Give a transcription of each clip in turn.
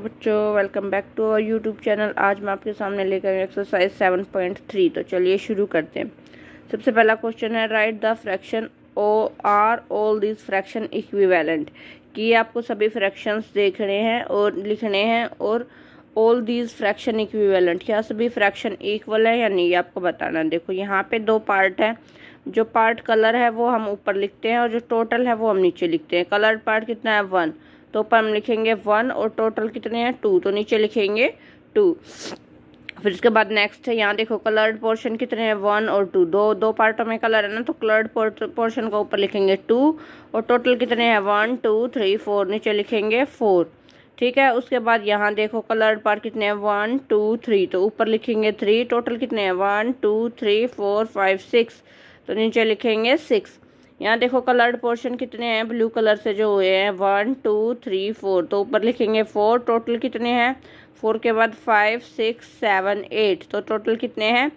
बच्चों welcome back to our YouTube channel आज मैं आपके सामने लेकर एक्सरसाइज 7.3 तो चलिए शुरू करते हैं सबसे पहला क्वेश्चन है write the fraction or all this fraction equivalent कि आपको सभी फ्रैक्शंस देखने हैं और लिखने हैं और ऑल दीज फ्रैक्शन इक्विवेलेंट क्या सभी फ्रैक्शन इक्वल है या नहीं आपको बताना देखो यहाँ पे दो पार्ट है जो पार्ट कलर है वो हम ऊपर लिखते हैं और जो टोटल है वो हम नीचे लिखते हैं कलर पार्ट कितना है वन तो ऊपर हम लिखेंगे वन और टोटल कितने हैं टू तो नीचे लिखेंगे टू फिर उसके बाद नेक्स्ट है यहाँ देखो कलर्ड पोर्शन कितने हैं वन और टू दो दो पार्टों में कलर है ना तो कलर्ड पोर्शन को ऊपर लिखेंगे टू और टोटल कितने हैं वन टू थ्री फोर नीचे लिखेंगे फोर ठीक है उसके बाद यहाँ देखो कलर्ड पार्ट कितने हैं वन टू थ्री तो ऊपर लिखेंगे थ्री टोटल कितने हैं one two three four five six तो नीचे लिखेंगे सिक्स यहाँ देखो कलर्ड पोर्शन कितने हैं ब्लू कलर से जो हुए हैं वन टू थ्री फोर तो ऊपर लिखेंगे फोर टोटल कितने हैं फोर के बाद फाइव सिक्स सेवन एट तो टोटल कितने हैं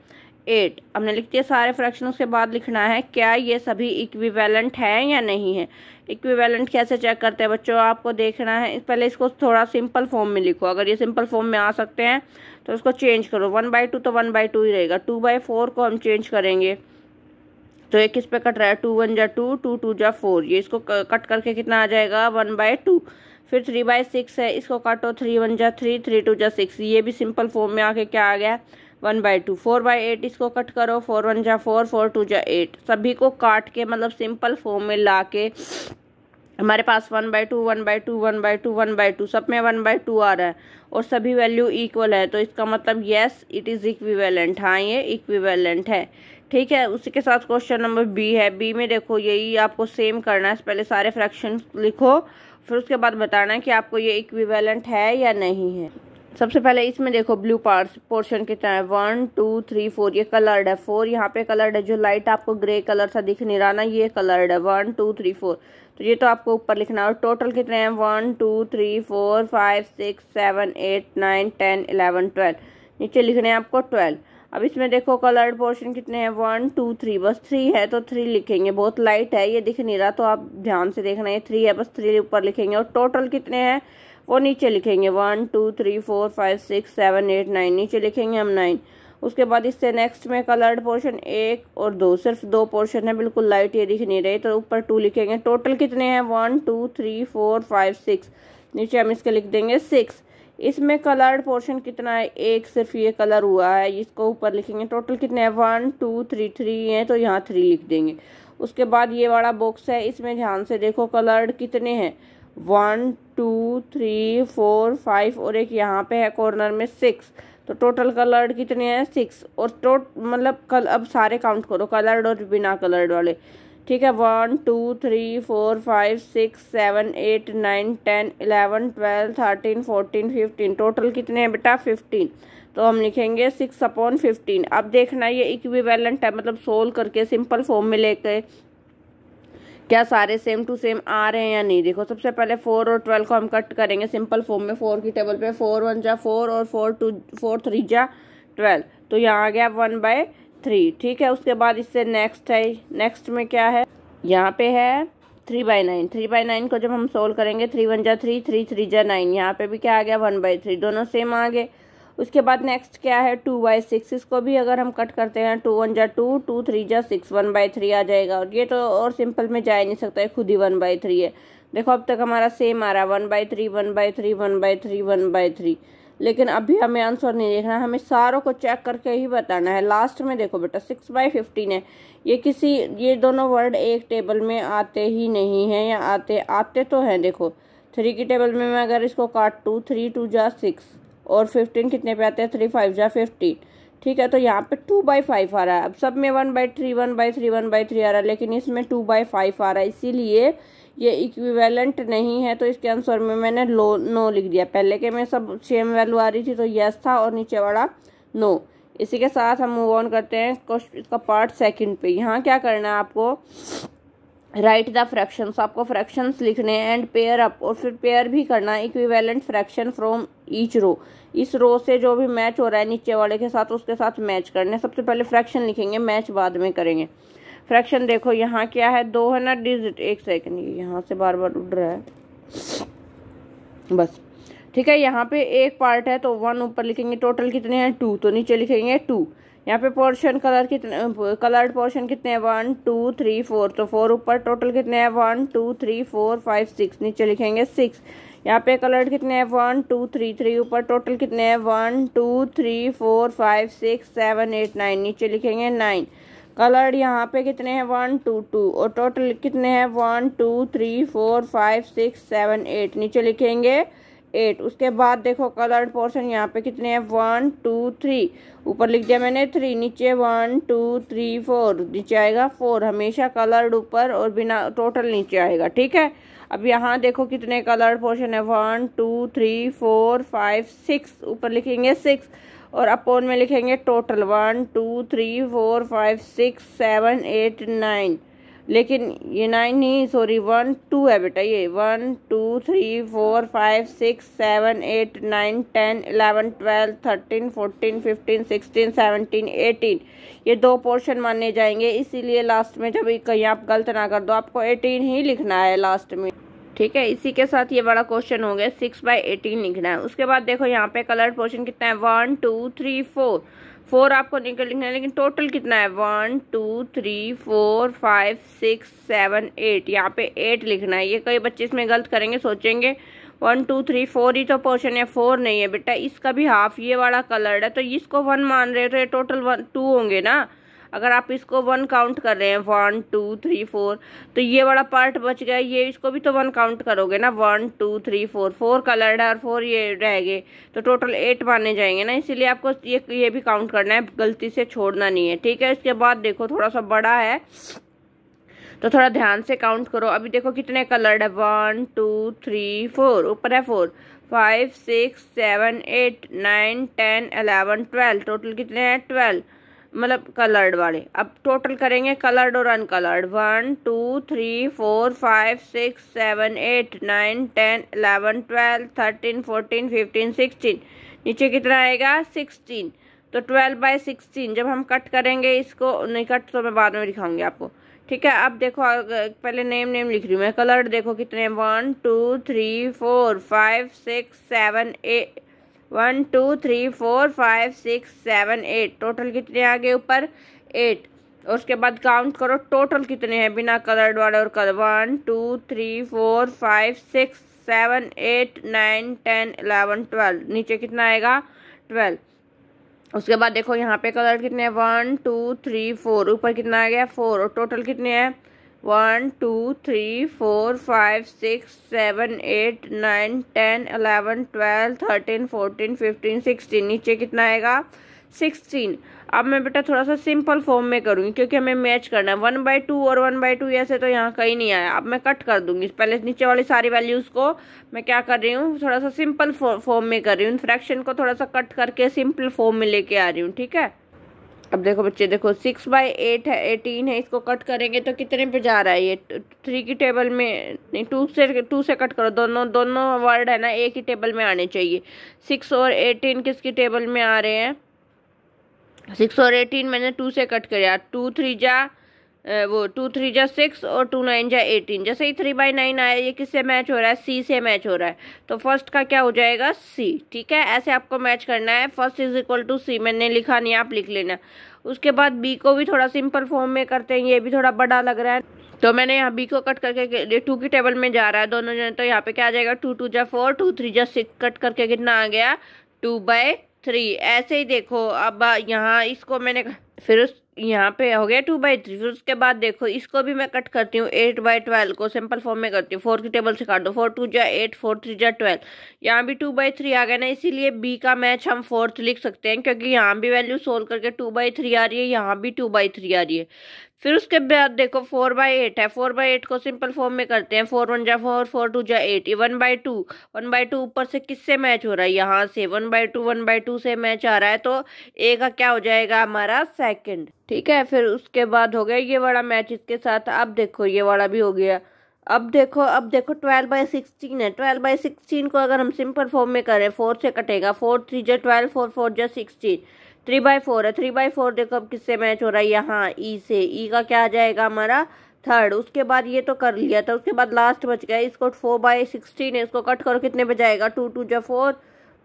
एट हमने लिख दिया सारे फ्रैक्शन उसके बाद लिखना है क्या ये सभी इक्विवेलेंट हैं या नहीं है इक्विवेलेंट कैसे चेक करते हैं बच्चों आपको देखना है पहले इसको थोड़ा सिंपल फॉर्म में लिखो अगर ये सिंपल फॉर्म में आ सकते हैं तो उसको चेंज करो वन बाई टू तो वन बाई टू ही रहेगा टू बाई फोर को हम चेंज करेंगे तो ये किस पे कट रहा है टू वन जा टू टू टू जा फोर ये इसको कट करके कितना आ जाएगा वन बाय टू फिर थ्री बाय सिक्स है इसको काटो थ्री वन जा थ्री थ्री टू जा सिक्स ये भी सिंपल फॉर्म में आके क्या आ गया one by two four by eight इसको कट करो फोर वन जा फोर फोर टू जा एट सभी को काट के मतलब सिंपल फॉर्म में ला के हमारे पास one by two one by two one by two one by two सब में वन बाय टू आ रहा है और सभी वैल्यू इक्वल है तो इसका मतलब येस इट इज़ इक्विवेलेंट हाँ ये इक्विवेलेंट है ठीक है उसी के साथ क्वेश्चन नंबर बी है बी में देखो यही आपको सेम करना है पहले सारे फ्रैक्शन लिखो फिर उसके बाद बताना है कि आपको ये इक्विवेलेंट है या नहीं है सबसे पहले इसमें देखो ब्लू पार्ट पोर्शन कितना है वन टू थ्री फोर ये कलर्ड है फोर यहाँ पे कलर्ड है जो लाइट आपको ग्रे कलर सा दिख नहीं रहा ना ये कलर्ड है वन टू थ्री फोर तो ये तो आपको ऊपर लिखना है और टोटल कितने हैं one two three four five six seven eight nine ten eleven twelve नीचे लिखने हैं आपको ट्वेल्व अब इसमें देखो कलर्ड पोर्शन कितने हैं वन टू थ्री बस थ्री है तो थ्री लिखेंगे बहुत लाइट है ये दिख नहीं रहा तो आप ध्यान से देखना ये थ्री है बस थ्री ऊपर लिखेंगे और टोटल कितने हैं वो नीचे लिखेंगे one two three four five six seven eight nine नीचे लिखेंगे हम नाइन उसके बाद इससे नेक्स्ट में कलर्ड पोर्शन एक और दो सिर्फ दो पोर्शन है बिल्कुल लाइट ये दिख नहीं रही तो ऊपर टू लिखेंगे टोटल कितने हैं one two three four five six नीचे हम इसके लिख देंगे सिक्स इसमें कलर्ड पोर्शन कितना है एक सिर्फ ये कलर हुआ है इसको ऊपर लिखेंगे टोटल कितने हैं वन टू थ्री थ्री हैं तो यहाँ थ्री लिख देंगे उसके बाद ये वाला बॉक्स है इसमें ध्यान से देखो कलर्ड कितने हैं one two three four five और एक यहाँ पे है कॉर्नर में सिक्स तो टोटल कलर्ड कितने हैं सिक्स और टोट मतलब कल अब सारे काउंट करो कलर्ड और बिना कलर्ड वाले ठीक है one two three four five six seven eight nine ten eleven twelve thirteen fourteen fifteen total कितने हैं बेटा फिफ्टीन तो हम लिखेंगे सिक्स अपॉन फिफ्टीन अब देखना ये इक्विवेलेंट है मतलब सोल्व करके सिंपल फॉर्म में लेके क्या सारे सेम टू सेम आ रहे हैं या नहीं देखो सबसे पहले फोर और ट्वेल्व को हम कट करेंगे सिंपल फॉर्म में फोर की टेबल पे फोर वन जा फोर और फोर टू फोर थ्री जा ट्वेल्व तो यहाँ आ गया वन बाय थ्री ठीक है उसके बाद इससे नेक्स्ट है नेक्स्ट में क्या है यहाँ पे है three by nine three by nine को जब हम सोल्व करेंगे थ्री वन जा थ्री थ्री थ्री जा नाइन यहाँ पे भी क्या आ गया वन बाई थ्री दोनों सेम आ गए उसके बाद नेक्स्ट क्या है टू बाई सिक्स इसको भी अगर हम कट करते हैं टू वन जा टू टू थ्री जा सिक्स वन बाई थ्री आ जाएगा और ये तो और सिंपल में जा ही नहीं सकता है खुद ही वन बाई थ्री है देखो अब तक हमारा सेम आ रहा है one by three one by three one by three one by three लेकिन अभी हमें आंसर नहीं देखना हमें सारों को चेक करके ही बताना है लास्ट में देखो बेटा सिक्स बाई फिफ्टीन है ये किसी ये दोनों वर्ड एक टेबल में आते ही नहीं हैं या आते आते तो हैं देखो थ्री की टेबल में मैं अगर इसको काट टू थ्री टू जा सिक्स और फिफ्टीन कितने पे आते हैं थ्री फाइव जा फिफ्टीन ठीक है तो यहाँ पे टू बाई फाइव आ रहा है अब सब में one by three one by three one by three आ रहा है लेकिन इसमें टू बाई फाइव आ रहा है इसीलिए ये इक्विवेलेंट नहीं है तो इसके आंसर में मैंने लो नो लिख दिया पहले के में सब सेम वैल्यू आ रही थी तो यस था और नीचे वाला नो इसी के साथ हम मूव ऑन करते हैं इसका पार्ट सेकंड पे यहाँ क्या करना है आपको राइट द फ्रैक्शन आपको फ्रैक्शंस लिखने एंड पेयर अप और फिर पेयर भी करना है equivalent fraction from each row इस रो से जो भी मैच हो रहा है नीचे वाले के साथ उसके साथ मैच करने सबसे पहले फ्रैक्शन लिखेंगे मैच बाद में करेंगे फ्रैक्शन देखो यहाँ क्या है दो है ना डिजिट एक सेकेंड ये यहाँ से बार बार उड़ रहा है बस ठीक है यहाँ पे एक पार्ट है तो वन ऊपर लिखेंगे टोटल कितने हैं टू तो नीचे लिखेंगे टू यहाँ पे पोर्शन कलर कितने कलर्ड पोर्शन कितने हैं वन टू थ्री फोर तो फोर ऊपर टोटल कितने हैं one two three four five six नीचे लिखेंगे सिक्स यहाँ पे कलर्ड कितने हैं वन टू थ्री थ्री ऊपर टोटल कितने हैं one two three four five six seven eight nine नीचे लिखेंगे नाइन कलर यहाँ पे कितने हैं वन टू टू और टोटल कितने हैं one two three four five six seven eight नीचे लिखेंगे एट उसके बाद देखो कलर्ड पोर्शन यहाँ पे कितने हैं वन टू थ्री ऊपर लिख दिया मैंने थ्री नीचे वन टू थ्री फोर नीचे आएगा फोर हमेशा कलर्ड ऊपर और बिना टोटल नीचे आएगा ठीक है अब यहाँ देखो कितने कलर्ड पोर्शन है one two three four five six ऊपर लिखेंगे सिक्स और अपोन में लिखेंगे total one two three four five six seven eight nine लेकिन ये नाइन नहीं सॉरी वन टू है बेटा ये one two three four five six seven eight nine ten eleven twelve thirteen fourteen fifteen sixteen seventeen eighteen ये दो portion माने जाएंगे इसीलिए लास्ट में जब कहीं आप गलत ना कर दो आपको एटीन ही लिखना है लास्ट में ठीक है इसी के साथ ये बड़ा क्वेश्चन हो गया सिक्स बाई एटीन लिखना है उसके बाद देखो यहाँ पे कलर पोर्शन कितना है one two three four four आपको निकल लिखना है लेकिन टोटल कितना है one two three four five six seven eight यहाँ पे एट लिखना है ये कई बच्चे इसमें गलत करेंगे सोचेंगे वन टू थ्री फोर ही तो पोर्शन है फोर नहीं है बेटा इसका भी हाफ ये वाला कलर है तो इसको वन मान रहे हो तो ये टोटल वन टू होंगे ना अगर आप इसको वन काउंट कर रहे हैं वन टू थ्री फोर तो ये वाला पार्ट बच गया ये इसको भी तो वन काउंट करोगे ना one two three four four coloured है और फोर ये रह गए तो टोटल एट माने जाएंगे ना इसीलिए आपको ये ये भी काउंट करना है गलती से छोड़ना नहीं है ठीक है इसके बाद देखो थोड़ा सा बड़ा है तो थोड़ा ध्यान से काउंट करो अभी देखो कितने कलर्ड है वन टू थ्री फोर ऊपर है four five six seven eight nine ten eleven twelve total कितने हैं ट्वेल्व मतलब कलर्ड वाले अब टोटल करेंगे कलर्ड और uncoloured one two three four five six seven eight nine ten eleven twelve thirteen fourteen fifteen sixteen नीचे कितना आएगा सिक्सटीन तो ट्वेल्व बाई सिक्सटीन जब हम कट करेंगे इसको नहीं कट तो मैं बाद में दिखाऊंगी आपको ठीक है अब देखो पहले नेम नेम लिख रही हूँ मैं कलर्ड देखो कितने one two three four five six seven eight one two three four five six seven eight total कितने आ गए ऊपर एट और उसके बाद काउंट करो टोटल कितने हैं बिना कलर्ड वाले और colour one two three four five six seven eight nine ten eleven twelve नीचे कितना आएगा ट्वेल्व उसके बाद देखो यहाँ पे कलर कितने हैं वन टू थ्री फोर ऊपर कितना आ गया फोर और टोटल कितने हैं one two three four five six seven eight nine ten eleven twelve thirteen fourteen fifteen sixteen नीचे कितना आएगा सिक्सटीन अब मैं बेटा थोड़ा सा सिंपल फॉर्म में करूँगी क्योंकि हमें मैच करना है वन बाई टू और वन बाई टू ऐसे तो यहाँ कहीं नहीं आया अब मैं कट कर दूंगी पहले नीचे वाली सारी वैल्यूज़ को मैं क्या कर रही हूँ थोड़ा सा सिंपल फॉर्म में कर रही हूँ फ्रैक्शन को थोड़ा सा कट करके सिंपल फॉर्म में लेके आ रही हूँ ठीक है अब देखो बच्चे देखो सिक्स बाई एट है एटीन है इसको कट करेंगे तो कितने पे जा रहा है ये थ्री की टेबल में नहीं टू से टू से कट करो दोनों दोनों वर्ड है ना एक ही टेबल में आने चाहिए सिक्स और एटीन किसकी टेबल में आ रहे हैं सिक्स और एटीन मैंने टू से कट कर टू थ्री जा वो टू थ्री जा सिक्स और टू नाइन जा एटीन जैसे ही थ्री बाई नाइन आया ये किससे मैच हो रहा है सी से मैच हो रहा है तो फर्स्ट का क्या हो जाएगा सी ठीक है ऐसे आपको मैच करना है first is equal to C मैंने लिखा नहीं आप लिख लेना उसके बाद बी को भी थोड़ा सिंपल फॉर्म में करते हैं ये भी थोड़ा बड़ा लग रहा है तो मैंने यहाँ बी को कट करके टू की टेबल में जा रहा है दोनों जने तो यहाँ पे क्या आ जाएगा टू टू जा फोर टू थ्री जा सिक्स कट करके कितना आ गया टू बाय थ्री ऐसे ही देखो अब यहाँ इसको मैंने फिर उस यहाँ पे हो गया टू बाई थ्री फिर उसके बाद देखो इसको भी मैं कट करती हूँ एट बाई ट्वेल्व को सिंपल फॉर्म में करती हूँ फोर की टेबल से काट दो फोर टू जा एट फोर थ्री जा ट्वेल्व यहाँ भी टू बाई थ्री आ गया ना इसीलिए बी का मैच हम फोर्थ लिख सकते हैं क्योंकि यहाँ भी वैल्यू सोल्व करके टू बाई थ्री आ रही है यहाँ भी टू बाई थ्री आ रही है फिर उसके बाद देखो फोर बाई एट है फोर बाई एट को सिंपल फॉर्म में करते हैं फोर वन जा फोर फोर टू जा eight one by two one by two ऊपर से किससे मैच हो रहा है यहाँ से one by two one by two से मैच आ रहा है तो ए का क्या हो जाएगा हमारा सेकंड ठीक है फिर उसके बाद हो गया ये वाला मैच इसके साथ अब देखो ये वाला भी हो गया अब देखो अब देखो ट्वेल्व बाई सिक्सटीन है ट्वेल्व बाई सिक्सटीन को अगर हम सिंपल फॉर्म में करें फोर से कटेगा फोर थ्री जो ट्वेल्व फोर फोर जो सिक्सटीन थ्री बाई फोर है थ्री बाई फोर देखो अब किससे मैच हो रहा है यहाँ ई e से ई e का क्या आ जाएगा हमारा थर्ड उसके बाद ये तो कर लिया था उसके बाद लास्ट बच गया इसको फोर बाई सिक्सटीन है इसको कट करो कितने पे जाएगा टू टू जो फोर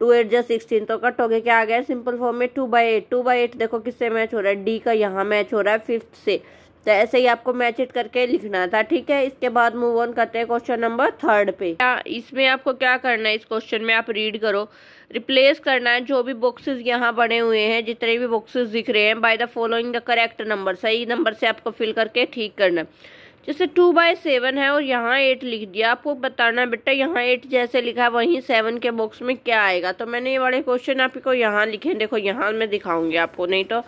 टू एट जा सिक्सटीन तो कट हो गया क्या आ गया सिंपल फॉर्म में two by eight two by eight देखो किससे मैच हो रहा है डी का यहाँ मैच हो रहा है फिफ्थ से तो ऐसे ही आपको मैच इट करके लिखना था ठीक है इसके बाद मूव ऑन करते हैं क्वेश्चन नंबर थर्ड पे इसमें आपको क्या करना है इस क्वेश्चन में आप रीड करो रिप्लेस करना है जो भी बॉक्सेस यहाँ बने हुए हैं जितने भी बॉक्सेस दिख रहे हैं by the following the correct number सही नंबर से आपको फिल करके ठीक करना है जैसे टू बाय सेवन है और यहाँ एट लिख दिया आपको बताना बेटा यहाँ एट जैसे लिखा है वहीं सेवन के बॉक्स में क्या आएगा तो मैंने ये वाले क्वेश्चन आपको यहाँ लिखे देखो यहाँ मैं दिखाऊंगी आपको नहीं तो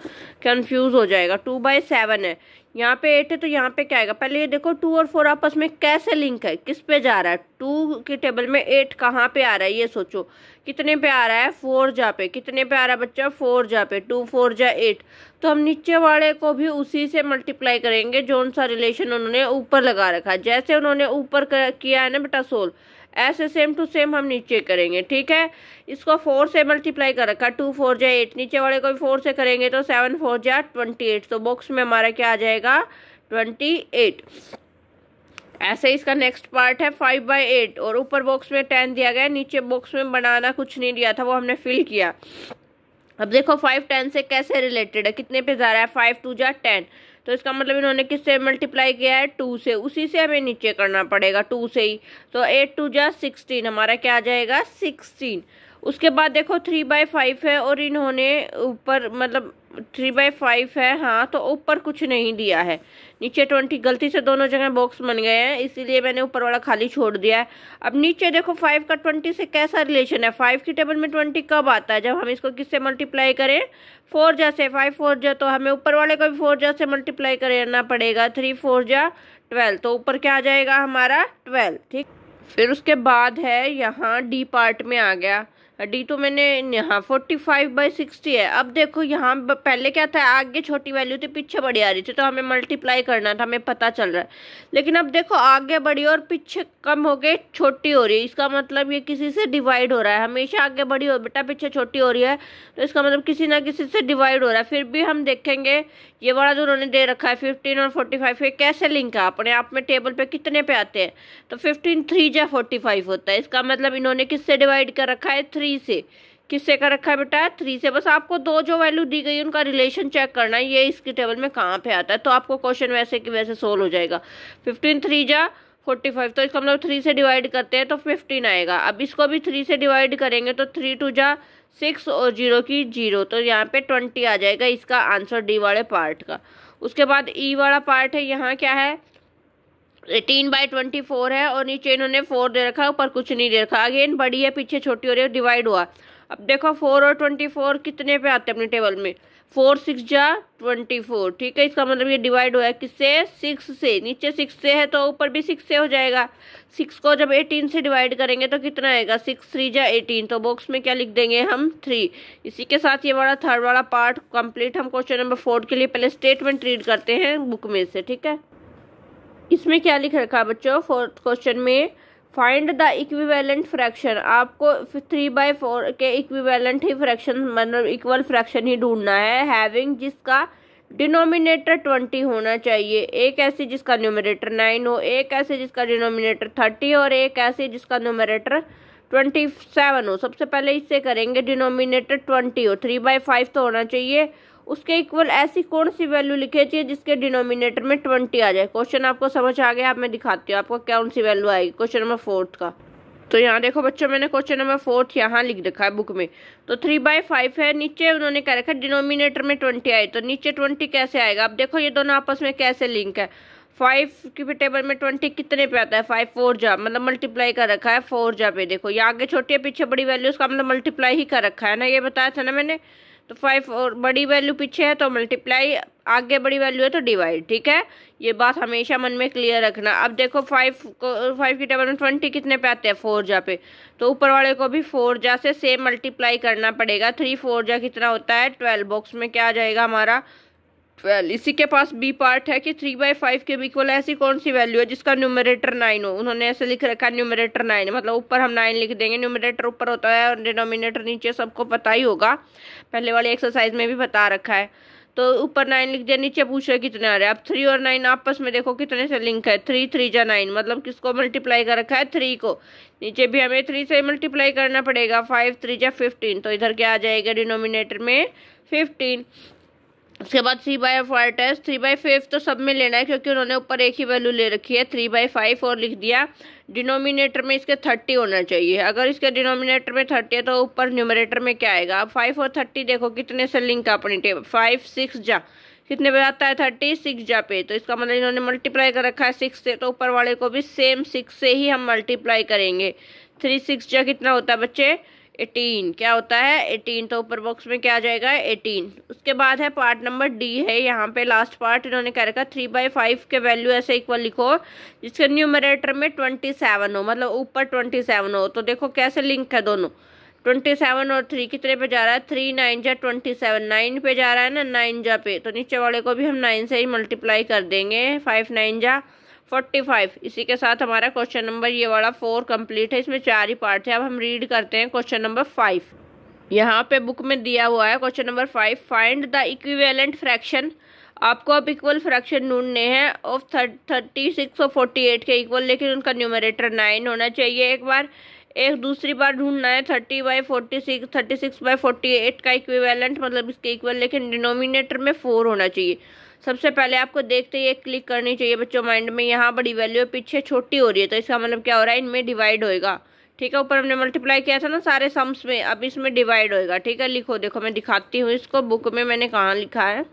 कन्फ्यूज़ हो जाएगा टू बाय सेवन है यहाँ पे एट है तो यहाँ पे क्या आएगा पहले ये देखो टू और फोर आपस में कैसे लिंक है किस पे जा रहा है टू के टेबल में एट कहाँ पे आ रहा है ये सोचो कितने पे आ रहा है फोर जा पे कितने पे आ रहा है बच्चा फोर जा पे टू फोर जा एट तो हम नीचे वाले को भी उसी से मल्टीप्लाई करेंगे जो सा रिलेशन उन्होंने ऊपर लगा रखा है जैसे उन्होंने ऊपर किया है ना बेटा सोल ऐसे सेम टू सेम हम नीचे करेंगे ठीक है इसको फोर से मल्टीप्लाई कर रखा टू फोर जाए एट नीचे वाले को भी फोर से करेंगे तो सेवन फोर जा ट्वेंटी एट तो बॉक्स में हमारा क्या आ जाएगा ट्वेंटी एट ऐसे इसका नेक्स्ट पार्ट है फाइव बाई एट और ऊपर बॉक्स में टेन दिया गया नीचे बॉक्स में बनाना कुछ नहीं दिया था वो हमने फिल किया अब देखो फाइव टेन से कैसे रिलेटेड है कितने पे जा रहा है फाइव टू जा टेन तो इसका मतलब इन्होंने किससे मल्टीप्लाई किया है टू से उसी से हमें नीचे करना पड़ेगा टू से ही तो एट टू जा सिक्सटीन हमारा क्या आ जाएगा सिक्सटीन उसके बाद देखो थ्री बाय फाइव है और इन्होंने ऊपर मतलब थ्री बाय फाइव है हाँ तो ऊपर कुछ नहीं दिया है नीचे ट्वेंटी गलती से दोनों जगह बॉक्स बन गए हैं इसीलिए मैंने ऊपर वाला खाली छोड़ दिया है अब नीचे देखो फाइव का ट्वेंटी से कैसा रिलेशन है फाइव की टेबल में ट्वेंटी कब आता है जब हम इसको किससे मल्टीप्लाई करें फोर जा से फाइव फोर जा तो हमें ऊपर वाले को भी फोर जा से मल्टीप्लाई करना पड़ेगा थ्री फोर जा ट्वेल्व तो ऊपर क्या आ जाएगा हमारा ट्वेल्व ठीक फिर उसके बाद है यहाँ डी पार्ट में आ गया डी टू मैंने यहाँ फोर्टी फाइव बाई सिक्सटी है अब देखो यहाँ पहले क्या था आगे छोटी वैल्यू थी पीछे बड़ी आ रही थी तो हमें मल्टीप्लाई करना था हमें पता चल रहा है लेकिन अब देखो आगे बड़ी और पीछे कम हो गई छोटी हो रही है इसका मतलब ये किसी से डिवाइड हो रहा है हमेशा आगे बड़ी हो बेटा पीछे छोटी हो रही है तो इसका मतलब किसी ना किसी से डिवाइड हो रहा है फिर भी हम देखेंगे ये वाला जो उन्होंने दे रखा है फिफ्टीन और फोर्टी फाइव ये कैसे लिंक है अपने आप में टेबल पे कितने पे आते हैं तो फिफ्टीन थ्री जै फोर्टी फाइव होता है इसका मतलब इन्होंने किससे डिवाइड कर रखा है थ्री थ्री से किससे का रखा है बेटा थ्री से बस आपको दो जो वैल्यू दी गई उनका रिलेशन चेक करना है ये इसकी टेबल में कहाँ पे आता है तो आपको क्वेश्चन वैसे कि वैसे सोल्व हो जाएगा फिफ्टीन थ्री जा फोर्टी फाइव तो इसको हम लोग थ्री से डिवाइड करते हैं तो फिफ्टीन आएगा अब इसको भी थ्री से डिवाइड करेंगे तो थ्री टू जा सिक्स और जीरो की जीरो तो यहाँ पे ट्वेंटी आ जाएगा इसका आंसर डी वाले पार्ट का उसके बाद ई e वाला पार्ट है यहाँ क्या है एटीन बाई ट्वेंटी फोर है और नीचे इन्होंने फोर दे रखा है ऊपर कुछ नहीं दे रखा अगेन बड़ी है पीछे छोटी हो रही है डिवाइड हुआ अब देखो फोर और ट्वेंटी फोर कितने पे आते हैं अपने टेबल में फोर सिक्स जा ट्वेंटी फोर ठीक है इसका मतलब ये डिवाइड हुआ है किससे सिक्स से नीचे सिक्स से है तो ऊपर भी सिक्स से हो जाएगा सिक्स को जब एटीन से डिवाइड करेंगे तो कितना आएगा सिक्स थ्री जा एटीन तो बॉक्स में क्या लिख देंगे हम थ्री इसी के साथ ये वाला थर्ड वाला पार्ट कंप्लीट हम क्वेश्चन नंबर फोर के लिए पहले स्टेटमेंट रीड करते हैं बुक में से ठीक है इसमें क्या लिख रखा है बच्चों फोर्थ क्वेश्चन में फाइंड द इक्विवेलेंट फ्रैक्शन आपको थ्री बाई फोर के इक्विवेलेंट ही फ्रैक्शन मतलब इक्वल फ्रैक्शन ही ढूंढना है हैविंग जिसका डिनोमिनेटर ट्वेंटी होना चाहिए एक ऐसे जिसका न्यूमिनेटर नाइन हो एक ऐसे जिसका डिनोमिनेटर थर्टी और एक ऐसे जिसका न्यूमिनेटर ट्वेंटी सेवन हो सबसे पहले इससे करेंगे डिनोमिनेटर ट्वेंटी हो थ्री बाई फाइव तो होना चाहिए उसके इक्वल ऐसी कौन सी वैल्यू लिखी चाहिए जिसके डिनोमिनेटर में ट्वेंटी आ जाए क्वेश्चन आपको समझ आ गया आप मैं दिखाती हूँ आपको कौन सी वैल्यू आएगी क्वेश्चन नंबर फोर्थ का तो यहाँ देखो बच्चों मैंने क्वेश्चन नंबर फोर्थ यहाँ लिख रखा है बुक में तो थ्री बाय फाइव है नीचे उन्होंने कह रखा है डिनोमिनेटर में ट्वेंटी आए तो नीचे ट्वेंटी कैसे आएगा अब देखो ये दोनों आपस में कैसे लिंक है फाइव की टेबल में ट्वेंटी कितने पे आता है फाइव फोर जा मतलब मल्टीप्लाई कर रखा है फोर जा पे देखो ये आगे छोटी है पीछे बड़ी वैल्यू उसका मतलब मल्टीप्लाई ही कर रखा है ना ये बताया था ना मैंने तो फाइव और बड़ी वैल्यू पीछे है तो मल्टीप्लाई आगे बड़ी वैल्यू है तो डिवाइड ठीक है ये बात हमेशा मन में क्लियर रखना अब देखो फाइव को फाइव की टेबल में ट्वेंटी कितने पे आते हैं फोर जा पे तो ऊपर वाले को भी फोर जा से सेम मल्टीप्लाई करना पड़ेगा थ्री फोर जा कितना होता है ट्वेल्व बॉक्स में क्या आ जाएगा हमारा well, इसी के पास बी पार्ट है कि थ्री बाई फाइव के इक्वल ऐसी कौन सी वैल्यू है जिसका न्यूमरेटर नाइन हो उन्होंने ऐसे लिख रखा है न्यूमरेटर नाइन मतलब ऊपर हम नाइन लिख देंगे न्यूमरेटर ऊपर होता है और डिनोमिनेटर नीचे सबको पता ही होगा पहले वाली एक्सरसाइज में भी बता रखा है तो ऊपर नाइन लिख दिया नीचे पूछो कितने आ रहे हैं अब थ्री और नाइन आपस में देखो कितने से लिंक है थ्री थ्री जा नाइन मतलब किसको मल्टीप्लाई कर रखा है थ्री को नीचे भी हमें थ्री से मल्टीप्लाई करना पड़ेगा फाइव थ्री जा फिफ्टीन तो इधर क्या आ जाएगा डिनोमिनेटर में फिफ्टीन उसके बाद three by four test three by fifth तो सब में लेना है क्योंकि उन्होंने ऊपर एक ही वैल्यू ले रखी है थ्री बाई फाइव और लिख दिया डिनोमिनेटर में इसके थर्टी होना चाहिए अगर इसके डिनोमिनेटर में थर्टी है तो ऊपर न्यूमरेटर में क्या आएगा अब फाइव और थर्टी देखो कितने से लिंक अपनी टेबल फाइव सिक्स जा कितने पे आता है थर्टी सिक्स जा पे तो इसका मतलब इन्होंने मल्टीप्लाई कर रखा है सिक्स से तो ऊपर वाले को भी सेम सिक्स से ही हम मल्टीप्लाई करेंगे थ्री सिक्स जा कितना होता है बच्चे एटीन क्या होता है एटीन तो ऊपर बॉक्स में क्या आ जाएगा एटीन उसके बाद है पार्ट नंबर डी है यहाँ पे लास्ट पार्ट इन्होंने कह रखा थ्री बाई फाइव के वैल्यू ऐसे इक्वल लिखो जिसके न्यूमरेटर में ट्वेंटी सेवन हो मतलब ऊपर ट्वेंटी सेवन हो तो देखो कैसे लिंक है दोनों ट्वेंटी सेवन और थ्री कितने पे जा रहा है थ्री नाइन जा ट्वेंटी सेवन नाइन पे जा रहा है ना नाइन जा पे तो नीचे वाले को भी हम नाइन से ही मल्टीप्लाई कर देंगे फाइव नाइन जा फोर्टी फाइव इसी के साथ हमारा क्वेश्चन नंबर ये वाला फोर कंप्लीट है इसमें चार ही पार्ट है अब हम रीड करते हैं क्वेश्चन नंबर फाइव यहाँ पे बुक में दिया हुआ है question number five find the equivalent fraction आपको अब इक्वल फ्रैक्शन ढूंढने हैं ऑफ थर्टी सिक्स और फोर्टी एट के इक्वल लेकिन उनका न्यूमरेटर नाइन होना चाहिए एक बार एक दूसरी बार ढूंढना है thirty by forty six thirty six by forty eight का इक्विवेलेंट मतलब इसके इक्वल लेकिन डिनोमिनेटर में फोर होना चाहिए सबसे पहले आपको देखते ही एक क्लिक करनी चाहिए बच्चों माइंड में यहाँ बड़ी वैल्यू पीछे छोटी हो रही है तो इसका मतलब क्या हो रहा है इनमें डिवाइड होएगा ठीक है ऊपर हमने मल्टीप्लाई किया था ना सारे सम्स में अब इसमें डिवाइड होएगा ठीक है लिखो देखो मैं दिखाती हूँ इसको बुक में मैंने कहाँ लिखा है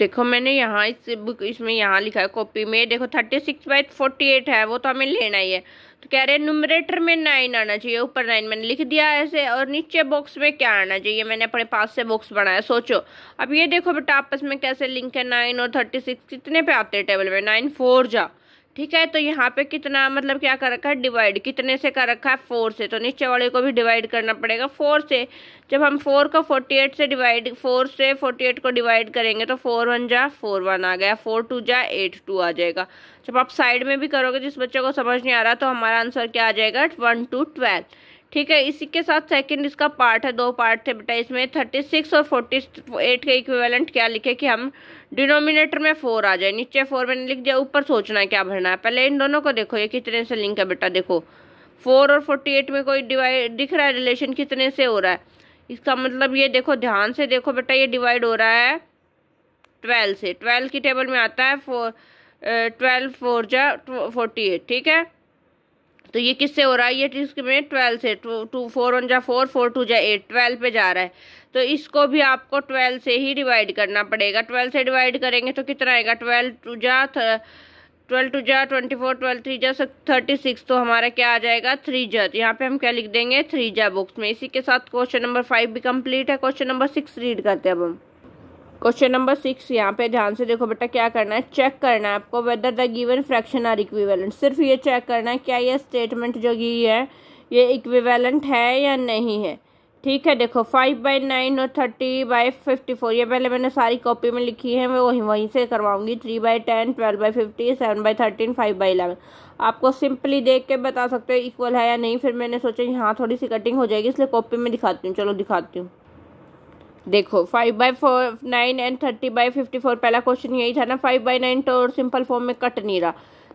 देखो मैंने यहाँ इस बुक इसमें यहाँ लिखा है कॉपी में देखो thirty six by forty eight है वो तो हमें लेना ही है तो कह रहे हैं नुमरेटर में नाइन आना चाहिए ऊपर नाइन मैंने लिख दिया ऐसे और नीचे बॉक्स में क्या आना चाहिए मैंने अपने पास से बॉक्स बनाया सोचो अब ये देखो बेटा आपस में कैसे लिंक है नाइन और थर्टी सिक्स कितने पे आते हैं टेबल में नाइन फोर जा ठीक है तो यहाँ पे कितना मतलब क्या कर रखा है डिवाइड कितने से कर रखा है फोर से तो नीचे वाले को भी डिवाइड करना पड़ेगा फोर से जब हम फोर को फोर्टी एट से डिवाइड फोर से फोर्टी एट को डिवाइड करेंगे तो फोर वन जा फोर वन आ गया फोर टू जा एट टू आ जाएगा जब आप साइड में भी करोगे जिस बच्चे को समझ नहीं आ रहा तो हमारा आंसर क्या आ जाएगा वन टू ट्वेल्व ठीक है इसी के साथ सेकंड इसका पार्ट है दो पार्ट थे बेटा इसमें थर्टी सिक्स और फोर्टी एट के इक्विवेलेंट क्या लिखे कि हम डिनोमिनेटर में फोर आ जाए नीचे फोर मैंने लिख दिया ऊपर सोचना है क्या भरना है पहले इन दोनों को देखो ये कितने से लिंक है बेटा देखो फोर और फोर्टी एट में कोई डिवाइड दिख रहा है रिलेशन कितने से हो रहा है इसका मतलब ये देखो ध्यान से देखो बेटा ये डिवाइड हो रहा है ट्वेल्व से ट्वेल्व की टेबल में आता है फोर ट्वेल्व फोर जा फोर्टी एट ठीक है तो ये किससे हो रहा है ये इसमें ट्वेल्व से टू टू फोर वन जा फोर फोर टू जा एट ट्वेल्व पे जा रहा है तो इसको भी आपको ट्वेल्व से ही डिवाइड करना पड़ेगा ट्वेल्व से डिवाइड करेंगे तो कितना आएगा ट्वेल्व टू जा ट्वेल्व टू जा ट्वेंटी फोर ट्वेल्व थ्री जा थर्टी सिक्स तो हमारा क्या आ जाएगा थ्री जा तो यहाँ पर हम क्या लिख देंगे थ्री जा बुक्स में इसी के साथ क्वेश्चन नंबर फाइव भी कम्प्लीट है क्वेश्चन नंबर सिक्स रीड करते हैं अब हम क्वेश्चन नंबर सिक्स यहाँ पे ध्यान से देखो बेटा क्या करना है चेक करना है आपको whether the given fraction are equivalent सिर्फ ये चेक करना है क्या ये स्टेटमेंट जो की है ये इक्विवेलेंट है या नहीं है ठीक है देखो फाइव बाई नाइन और थर्टी बाई फिफ्टी फोर ये पहले मैंने सारी कॉपी में लिखी है मैं वहीं वहीं से करवाऊंगी three by ten twelve by fifty seven by thirteen five by eleven आपको सिंपली देख के बता सकते हो इक्वल है या नहीं फिर मैंने सोचा यहाँ थोड़ी सी कटिंग हो जाएगी इसलिए कॉपी में दिखाती हूँ चलो दिखाती हूँ देखो five by four nine and thirty by fifty four पहला क्वेश्चन यही था ना फाइव बाई नाइन तो सिंपल फॉर्म में कट नहीं रहा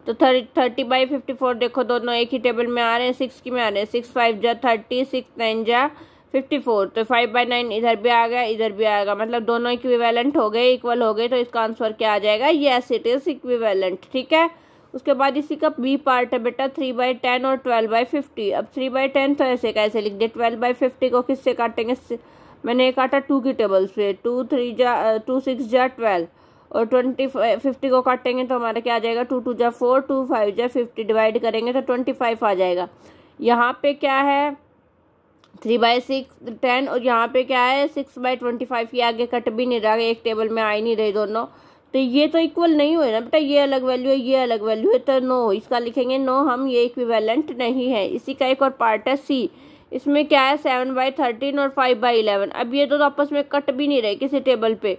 तो थर्टी बाई फिफ्टी फोर देखो दोनों एक ही टेबल में आ रहे हैं सिक्स की में आ रहे हैं सिक्स फाइव जा थर्टी सिक्स नाइन जा फिफ्टी फोर तो फाइव बाई नाइन इधर भी आ गया इधर भी आएगा मतलब दोनों इक्विवेलेंट हो गए इक्वल हो गए तो इसका आंसर क्या आ जाएगा येस इट इज इक्विवेलेंट ठीक है उसके बाद इसी का बी पार्ट है बेटा थ्री बाई टेन और ट्वेल्व बाई फिफ्टी अब थ्री बाई टेन तो ऐसे कैसे लिख दे ट्वेल्व बाई फिफ्टी को किससे काटेंगे मैंने काटा टू की टेबल से टू थ्री जा टू सिक्स जा ट्वेल्व और ट्वेंटी फिफ्टी को काटेंगे तो हमारा क्या आ जाएगा टू टू जा फोर टू फाइव जा फिफ्टी डिवाइड करेंगे तो ट्वेंटी फाइव आ जाएगा यहाँ पे क्या है थ्री बाई सिक्स टेन और यहाँ पे क्या है सिक्स बाई ट्वेंटी फाइव ये आगे कट भी नहीं रहा एक टेबल में आ ही नहीं रही दोनों तो ये तो इक्वल नहीं हुए ना बेटा ये अलग वैल्यू है ये अलग वैल्यू है तो नो इसका लिखेंगे नो हम ये इक्विवेलेंट नहीं है इसी का एक और पार्ट है सी इसमें क्या है सेवन बाई थर्टीन और फाइव बाई इलेवन अब ये दोनों आपस में कट भी नहीं रहे किसी टेबल पे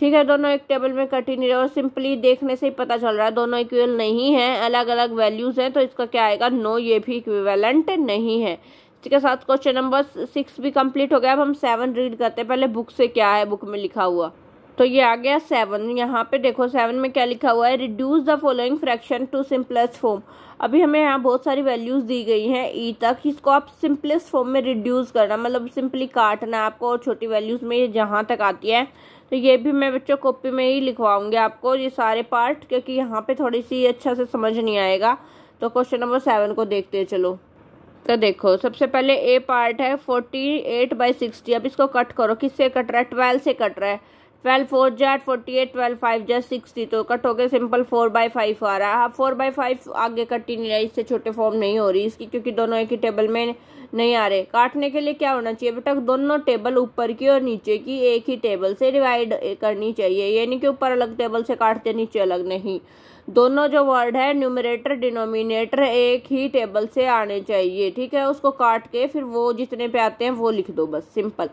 ठीक है दोनों एक टेबल में कट ही नहीं रहे और सिंपली देखने से ही पता चल रहा है दोनों इक्वल नहीं है अलग अलग वैल्यूज़ हैं तो इसका क्या आएगा नो ये भी इक्विवेलेंट नहीं है इसके साथ क्वेश्चन नंबर सिक्स भी कम्प्लीट हो गया अब हम सेवन रीड करते हैं पहले बुक से क्या है बुक में लिखा हुआ तो ये आ गया सेवन यहाँ पे देखो सेवन में क्या लिखा हुआ है reduce the following fraction to simplest form अभी हमें यहाँ बहुत सारी वैल्यूज़ दी गई हैं ई e तक इसको आप सिंपलेस्ट फॉर्म में रिड्यूस करना मतलब सिंपली काटना आपको और छोटी वैल्यूज़ में ये जहाँ तक आती है तो ये भी मैं बच्चों कॉपी में ही लिखवाऊंगी आपको ये सारे पार्ट क्योंकि यहाँ पे थोड़ी सी अच्छा से समझ नहीं आएगा तो क्वेश्चन नंबर सेवन को देखते चलो तो देखो सबसे पहले ए पार्ट है फोर्टी एट बाई सिक्सटी अब इसको कट करो किससे कट रहा है ट्वेल्व से कट रहा है ट्वेल्व फोर जैट फोर्टी एट ट्वेल्व फाइव जैट सिक्सटी तो कट हो गया सिंपल फोर बाई फाइव आ रहा है अब हाँ, फोर बाई फाइव आगे कट ही नहीं रहा इससे छोटे फॉर्म नहीं हो रही इसकी क्योंकि दोनों एक ही टेबल में नहीं आ रहे काटने के लिए क्या होना चाहिए बेटा दोनों टेबल ऊपर की और नीचे की एक ही टेबल से डिवाइड करनी चाहिए यानी कि ऊपर अलग टेबल से काटते नीचे अलग नहीं दोनों जो वर्ड है न्यूमरेटर डिनोमिनेटर एक ही टेबल से आने चाहिए ठीक है उसको काट के फिर वो जितने पे आते हैं वो लिख दो बस सिंपल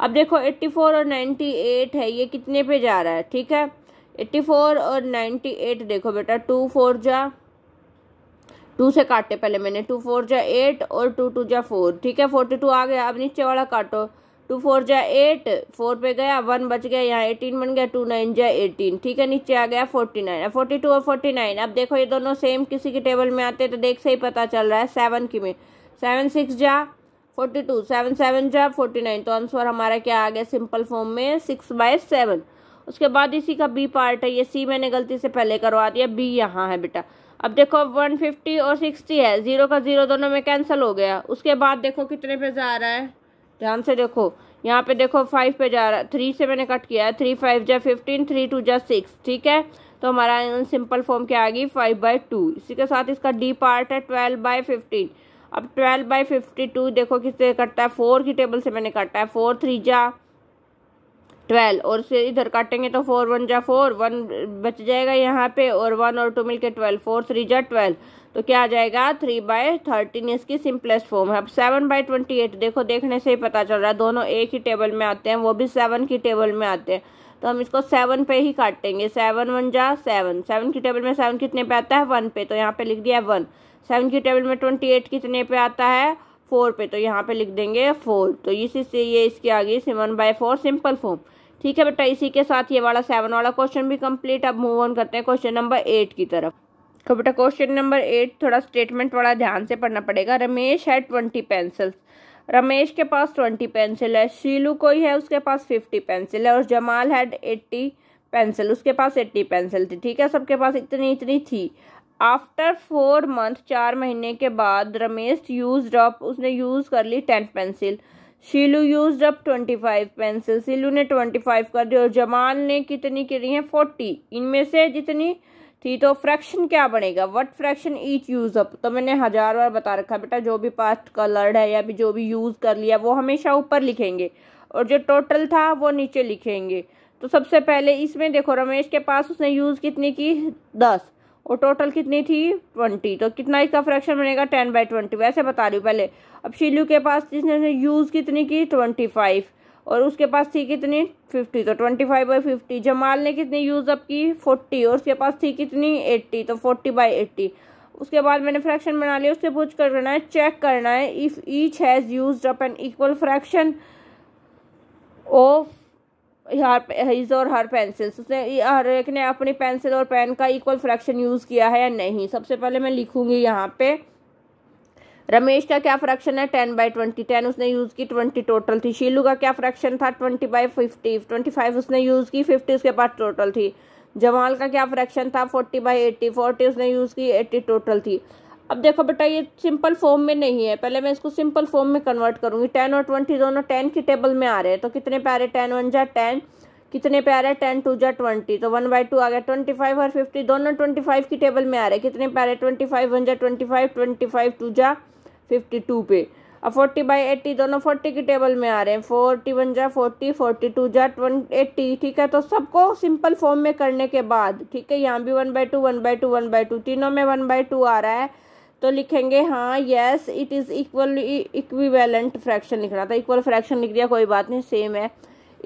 अब देखो 84 और 98 है ये कितने पे जा रहा है ठीक है 84 और 98 देखो बेटा टू फोर जा टू से काटे पहले मैंने टू फोर जा एट और टू टू जा फोर ठीक है फोर्टी टू आ गया अब नीचे वाला काटो टू फोर जा एट फोर पे गया वन बच गया यहाँ एटीन बन गया टू नाइन जा एटीन ठीक है नीचे आ गया फोर्टी नाइन अब फोर्टी टू और फोर्टी नाइन अब देखो ये दोनों सेम किसी के टेबल में आते हैं तो देख से ही पता चल रहा है सेवन की में सेवन सिक्स जा फोर्टी टू सेवन सेवन जा फोर्टी नाइन तो आंसर हमारा क्या आ गया सिंपल फॉर्म में सिक्स बाय सेवन उसके बाद इसी का बी पार्ट है ये सी मैंने गलती से पहले करवा दिया बी यहाँ है बेटा अब देखो वन फिफ्टी और सिक्सटी है ज़ीरो का ज़ीरो दोनों में कैंसिल हो गया उसके बाद देखो कितने पे जा रहा है ध्यान से देखो यहाँ पे देखो फाइव पे जा रहा है थ्री से मैंने कट किया है थ्री फाइव जा फिफ्टीन थ्री टू जा सिक्स ठीक है तो हमारा सिंपल फॉर्म क्या आ गई फाइव बाई टू इसी के साथ इसका डी पार्ट है ट्वेल्व बाई फिफ्टीन अब ट्वेल्व बाई फिफ्टी टू देखो किससे कटता है फोर की टेबल से मैंने काटा है फोर थ्री जा ट्वेल्व और से इधर काटेंगे तो फोर वन जा फोर वन बच जाएगा यहाँ पे और वन और टू मिलके के ट्वेल्व फोर थ्री जा ट्वेल्व तो क्या आ जाएगा थ्री बाय थर्टीन इसकी सिंपलेस्ट फॉर्म है अब सेवन बाय ट्वेंटी एट देखो देखने से ही पता चल रहा है दोनों एक ही टेबल में आते हैं वो भी सेवन की टेबल में आते हैं तो हम इसको सेवन पे ही काटेंगे सेवन वन जा सेवन सेवन की टेबल में सेवन कितने पे आता है वन पे तो यहाँ पे लिख दिया वन सेवन की टेबल में ट्वेंटी एट कितने पे आता है फोर पे तो यहाँ पे लिख देंगे फोर तो इसी से ये इसकी आ गई seven by four simple form ठीक है बेटा इसी के साथ ये वाला सेवन वाला क्वेश्चन भी कंप्लीट अब मूव ऑन करते हैं क्वेश्चन नंबर एट की तरफ तो बेटा क्वेश्चन नंबर एट थोड़ा स्टेटमेंट वाला ध्यान से पढ़ना पड़ेगा रमेश है ट्वेंटी पेंसिल्स रमेश के पास ट्वेंटी पेंसिल है शीलू कोई है उसके पास फिफ्टी पेंसिल है और जमाल हैड एट्टी पेंसिल उसके पास एट्टी पेंसिल थी ठीक है सबके पास इतनी इतनी थी आफ्टर फोर मंथ चार महीने के बाद रमेश यूज अप उसने यूज़ कर ली ten pencil Shilu use up twenty five pencil Shilu ने ट्वेंटी फाइव कर दी और जमाल ने कितनी करी है फोर्टी इनमें से जितनी थी तो फ्रैक्शन क्या बनेगा what fraction each use up तो मैंने हज़ार बार बता रखा बेटा जो भी पास्ट कलर्ड है या भी जो भी यूज़ कर लिया वो हमेशा ऊपर लिखेंगे और जो टोटल था वो नीचे लिखेंगे तो सबसे पहले इसमें देखो रमेश के पास उसने यूज़ कितनी की दस और टोटल कितनी थी ट्वेंटी तो कितना इसका फ्रैक्शन बनेगा टेन बाई ट्वेंटी वैसे बता रही हूँ पहले अब शीलू के पास जिसने यूज़ कितनी की ट्वेंटी फाइव और उसके पास थी कितनी फिफ्टी तो twenty five by fifty Jamal ने कितनी यूज़ अप की फोर्टी और उसके पास थी कितनी एट्टी तो फोर्टी बाई एट्टी उसके बाद मैंने फ्रैक्शन बना लिया उससे पूछ कर करना है चेक करना है if each has use up an equal fraction of her his और हर पेंसिल्स उसने हर एक ने अपनी पेंसिल और पेन का इक्वल फ्रैक्शन यूज़ किया है या नहीं सबसे पहले मैं लिखूँगी यहाँ पे रमेश का क्या फ्रैक्शन है टेन बाई ट्वेंटी टेन उसने यूज़ की ट्वेंटी टोटल थी शीलू का क्या फ्रैक्शन था twenty by fifty twenty five उसने यूज़ की फिफ्टी उसके पास टोटल थी जमाल का क्या फ्रैक्शन था फोर्टी बाई एट्टी फोर्टी उसने यूज़ की एट्टी टोटल थी अब देखो बेटा ये सिंपल फॉर्म में नहीं है पहले मैं इसको सिंपल फॉर्म में कन्वर्ट करूँगी टेन और ट्वेंटी दोनों टेन की टेबल में आ रहे हैं तो कितने प्यारे टेन वन जा टेन कितने प्यारे टेन टू जा ट्वेंटी तो वन बाई टू आ गया ट्वेंटी फाइव और फिफ्टी दोनों ट्वेंटी फाइव की टेबल में आ रहे हैं कितने प्यारे ट्वेंटी फाइव वन जा twenty five twenty five two जा फिफ्टी टू पे अब फोर्टी बाई एट्टी दोनों फोर्टी की टेबल में आ रहे हैं फोर्टी वन जा फोर्टी फोर्टी टू जा वन एट्टी ठीक है तो सबको सिंपल फॉर्म में करने के बाद ठीक है यहाँ भी one by two one by two one by two तीनों में वन बाई टू आ रहा है तो लिखेंगे हाँ yes it is equal equivalent fraction लिखना था इक्वल फ्रैक्शन लिख दिया कोई बात नहीं सेम है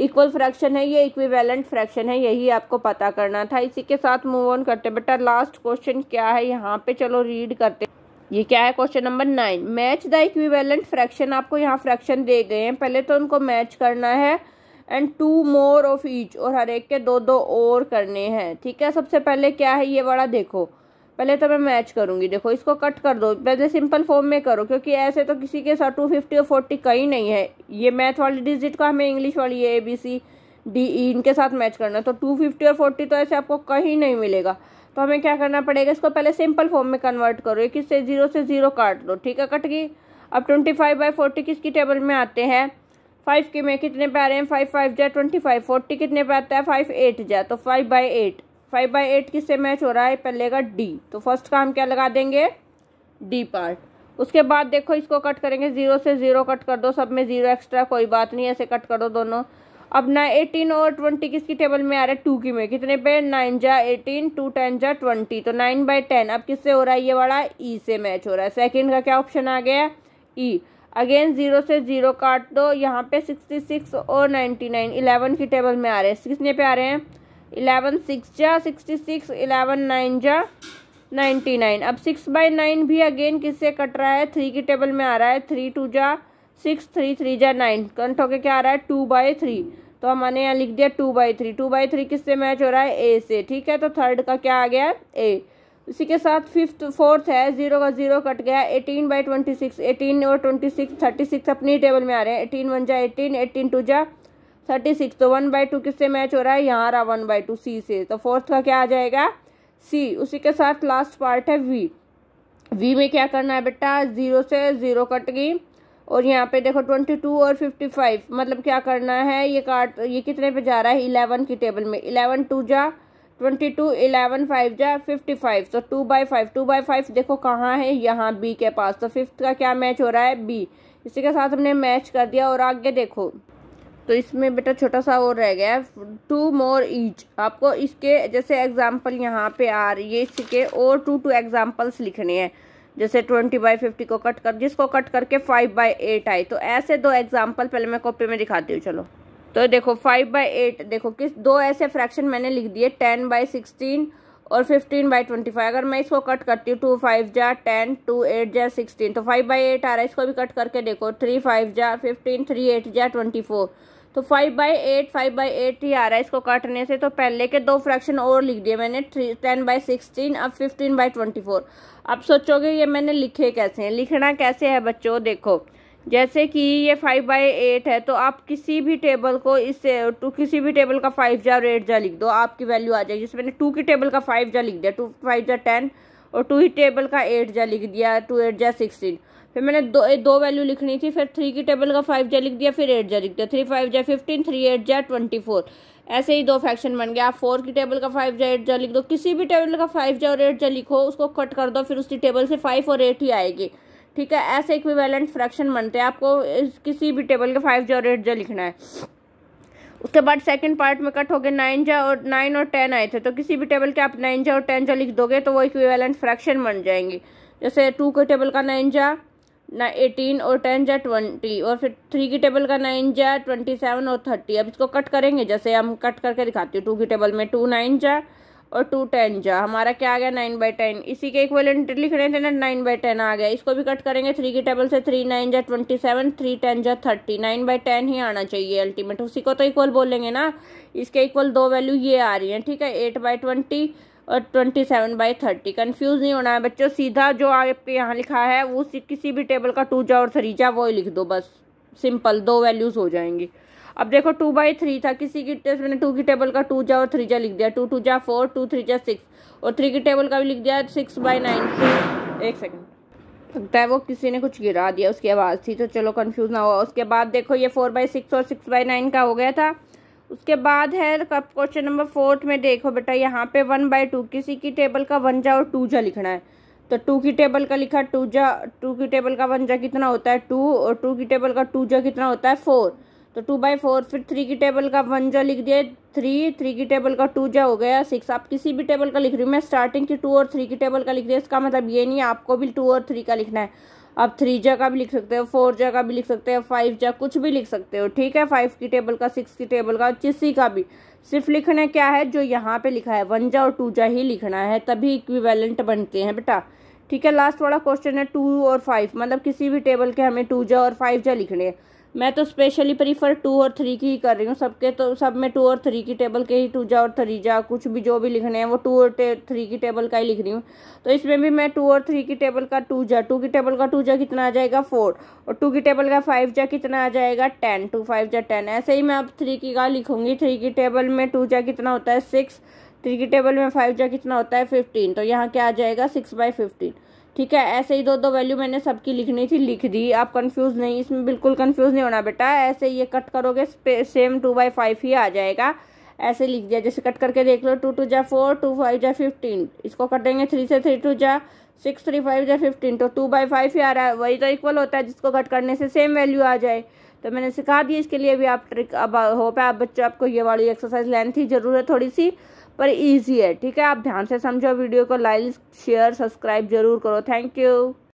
इक्वल फ्रैक्शन है ये इक्विवेलेंट फ्रैक्शन है यही आपको पता करना था इसी के साथ मूव ऑन करते बेटा लास्ट क्वेश्चन क्या है यहाँ पे चलो रीड करते ये क्या है question number nine match the equivalent fraction आपको यहाँ फ्रैक्शन दे गए हैं पहले तो उनको मैच करना है and two more of each और हर एक के दो दो और करने हैं ठीक है सबसे पहले क्या है ये वाला देखो पहले तो मैं मैच करूँगी देखो इसको कट कर दो पहले सिंपल फॉर्म में करो क्योंकि ऐसे तो किसी के साथ टू फिफ्टी और फोर्टी कहीं नहीं है ये मैथ वाली डिजिट का हमें इंग्लिश वाली है A B C D E इनके साथ मैच करना है तो टू फिफ्टी और फोर्टी तो ऐसे आपको कहीं नहीं मिलेगा तो हमें क्या करना पड़ेगा इसको पहले सिंपल फॉर्म में कन्वर्ट करो एक से ज़ीरो से ज़ीरो काट दो ठीक है कट गई अब ट्वेंटी फाइव बाई फोर्टी किसकी टेबल में आते हैं फाइव के में कितने पे आ रहे हैं फाइव फाइव जाए ट्वेंटी फाइव फोर्टी कितने पे आता है फाइव एट जाए तो five by eight five by eight किससे मैच हो रहा है पहले का डी तो फर्स्ट का हम क्या लगा देंगे डी पार्ट उसके बाद देखो इसको कट करेंगे ज़ीरो से ज़ीरो कट कर दो सब में ज़ीरो एक्स्ट्रा कोई बात नहीं ऐसे कट कर दो दोनों अब ना एटीन और ट्वेंटी किसकी टेबल में आ रहा है टू की में कितने पे नाइन जा एटीन टू टेन जा ट्वेंटी तो नाइन बाई टेन अब किससे हो रहा है ये वाला ई e से मैच हो रहा है सेकेंड का क्या ऑप्शन आ गया ई अगेन जीरो से जीरो काट दो यहाँ पे सिक्सटी सिक्स और नाइन्टी नाइन इलेवन की टेबल में आ रहे हैं कितने पे आ रहे हैं इलेवन सिक्स जा सिक्सटी सिक्स इलेवन नाइन जा नाइन्टी नाइन अब सिक्स बाई नाइन भी अगेन किससे कट रहा है थ्री की टेबल में आ रहा है थ्री टू जा सिक्स थ्री थ्री जा नाइन कंट होके क्या आ रहा है टू बाई थ्री तो हमने यहाँ लिख दिया two by three two by three किससे मैच हो रहा है ए से ठीक है तो थर्ड का क्या आ गया ए उसी के साथ फिफ्थ फोर्थ है जीरो का जीरो कट गया eighteen by twenty six eighteen और ट्वेंटी सिक्स थर्टी सिक्स अपनी टेबल में आ रहे हैं एटीन वन जा एटीन एटीन टू जा थर्टी सिक्स तो वन बाई टू किससे मैच हो रहा है यहाँ रहा वन बाई टू सी से तो फोर्थ का क्या आ जाएगा सी उसी के साथ लास्ट पार्ट है वी वी में क्या करना है बेटा जीरो से जीरो कट गई और यहाँ पे देखो ट्वेंटी टू और फिफ्टी फाइव मतलब क्या करना है ये कार्ड ये कितने पे जा रहा है इलेवन की टेबल में इलेवन टू जा ट्वेंटी टू इलेवन फाइव जा फिफ्टी फाइव तो two by five two by five देखो कहाँ है यहाँ बी के पास तो फिफ्थ का क्या मैच हो रहा है बी इसी के साथ हमने मैच कर दिया और आगे देखो तो इसमें बेटा छोटा सा और रह गया टू मोर ईच आपको इसके जैसे एग्जाम्पल यहाँ पे आ रही है इसके और टू टू एग्जाम्पल्स लिखने हैं जैसे ट्वेंटी बाई फिफ्टी को कट कर जिसको कट करके फाइव बाई एट आई तो ऐसे दो एग्जाम्पल पहले मैं कॉपी में दिखाती हूँ चलो तो देखो फाइव बाई एट देखो किस दो ऐसे फ्रैक्शन मैंने लिख दिए टेन बाई सिक्सटीन और फिफ्टीन बाई ट्वेंटी फाइव अगर मैं इसको कट करती हूँ टू फाइव जा टेन टू एट जा सिक्सटीन तो फाइव बाई एट आ रहा है इसको भी कट करके देखो थ्री फाइव जा फिफ्टीन थ्री एट जा ट्वेंटी फोर तो five by eight five by eight ही आ रहा है इसको काटने से तो पहले के दो फ्रैक्शन और लिख दिए मैंने थ्री टेन बाई सिक्सटीन अब फिफ्टीन बाई ट्वेंटी फोर अब सोचोगे ये मैंने लिखे कैसे हैं लिखना कैसे है बच्चों देखो जैसे कि ये फाइव बाई एट है तो आप किसी भी टेबल को इससे टू किसी भी टेबल का फाइव जा और एट जा लिख दो आपकी वैल्यू आ जाएगी जैसे मैंने टू की टेबल का फाइव जा लिख दिया टू फाइव जा टेन और टू ही टेबल का एट जा लिख दिया टू एट जा सिक्सटीन फिर मैंने दो दो वैल्यू लिखनी थी फिर थ्री की टेबल का फाइव जा लिख दिया फिर एट जा लिख दिया थ्री फाइव जा फिफ्टीन थ्री एट जाए ट्वेंटी फोर ऐसे ही दो फ्रैक्शन बन गया आप फोर की टेबल का फाइव जा एट जा लिख दो किसी भी टेबल का फाइव जा और एट जा लिखो उसको कट कर दो फिर उसकी टेबल से फाइव और एट ही आएगी ठीक है ऐसे इक्विवेलेंट फ्रैक्शन बनते हैं आपको किसी भी टेबल का फाइव जा और एट जा लिखना है उसके बाद सेकंड पार्ट में कट हो गए नाइन जा और नाइन और टेन आए थे तो किसी भी टेबल के आप नाइन जा और टेन जा लिख दोगे तो वो इक्विवेलेंट फ्रैक्शन बन जाएंगे जैसे टू के टेबल का नाइन जा ना एटीन और टेन जा ट्वेंटी और फिर थ्री की टेबल का नाइन जा ट्वेंटी सेवन और थर्टी अब इसको कट करेंगे जैसे हम कट करके दिखाती हूँ टू की टेबल में टू नाइन जा और टू टेन जा हमारा क्या आ गया नाइन बाई टेन इसी के इक्वलेंट लिख रहे थे ना नाइन बाई टेन आ गया इसको भी कट करेंगे थ्री की टेबल से थ्री नाइन जा ट्वेंटी सेवन थ्री टेन जा थर्टी नाइन बाई टेन ही आना चाहिए अल्टीमेट उसी को तो इक्वल बोलेंगे ना इसके इक्वल दो वैल्यू ये आ रही है ठीक है एट बाई ट्वेंटी और twenty seven by thirty confuse नहीं होना है बच्चों सीधा जो आपके यहाँ लिखा है वो किसी भी टेबल का टू जा और थ्री जा वो ही लिख दो बस सिंपल दो वैल्यूज़ हो जाएंगी अब देखो टू बाई थ्री था किसी की टेस्ट मैंने टू की टेबल का टू जा और थ्री जा लिख दिया टू टू जा फोर टू थ्री जा सिक्स और थ्री की टेबल का भी लिख दिया सिक्स बाई नाइन एक सेकेंड लगता है वो किसी ने कुछ गिरा दिया उसकी आवाज़ थी तो चलो कन्फ्यूज़ ना हो उसके बाद देखो ये फोर बाई सिक्स और सिक्स बाई नाइन का हो गया था उसके बाद है क्वेश्चन नंबर फोर्थ में देखो बेटा यहाँ पे वन बाय टू किसी की टेबल का वन जा और टू जा लिखना है तो टू की टेबल का लिखा टू जा टू की टेबल का वन जा कितना होता है टू और टू की टेबल का टू जा कितना होता है फोर तो टू बाई फोर फिर थ्री की टेबल का वन जा लिख दिया थ्री थ्री की टेबल का टू जा हो गया सिक्स आप किसी भी टेबल का लिख रही हूँ मैं स्टार्टिंग की टू और थ्री की टेबल का लिख रही है इसका मतलब ये नहीं आपको भी टू और थ्री का लिखना है आप थ्री जा का भी लिख सकते हो फोर जा का भी लिख सकते हो फाइव जा कुछ भी लिख सकते हो ठीक है फाइव की टेबल का सिक्स की टेबल का किसी का भी सिर्फ लिखना क्या है जो यहाँ पे लिखा है वन जा और टू जा ही लिखना है तभी इक्विवेलेंट बनते हैं बेटा ठीक है लास्ट वाला क्वेश्चन है टू और फाइव मतलब किसी भी टेबल के हमें टू जा और फाइव जा लिखने हैं मैं तो स्पेशली प्रीफर टू और थ्री की ही कर रही हूँ सबके तो सब में टू और थ्री की टेबल के ही टू जा और थ्री जा कुछ भी जो भी लिखने हैं वो टू और थ्री की टेबल का ही लिख रही हूँ तो इसमें भी मैं टू और थ्री की टेबल का टू जा टू की टेबल का टू जा कितना आ जाएगा फोर और टू की टेबल का फाइव जा कितना आ जाएगा टेन टू फाइव जा टेन ऐसे ही मैं अब थ्री की का लिखूंगी थ्री की टेबल में टू जा कितना होता है सिक्स थ्री की टेबल में फाइव जा कितना होता है फिफ्टीन तो यहाँ क्या आ जाएगा सिक्स बाई फिफ्टीन ठीक है ऐसे ही दो दो वैल्यू मैंने सबकी लिखनी थी लिख दी आप कंफ्यूज नहीं इसमें बिल्कुल कंफ्यूज नहीं होना बेटा ऐसे ये कट करोगे सेम टू बाई फाइव ही आ जाएगा ऐसे लिख दिया जैसे कट करके देख लो टू टू जा फोर टू फाइव जा फिफ्टीन इसको कट देंगे थ्री से थ्री टू जा सिक्स थ्री फाइव जा फिफ्टीन तो टू बाई फाइव ही आ रहा है वही तो इक्वल होता है जिसको कट करने से सेम वैल्यू आ जाए तो मैंने सिखा दी इसके लिए भी आप ट्रिक अब होप है आप बच्चों आपको ये वाली एक्सरसाइज लेंथ ही ज़रूर है थोड़ी सी पर ईजी है ठीक है आप ध्यान से समझो वीडियो को लाइक शेयर सब्सक्राइब जरूर करो थैंक यू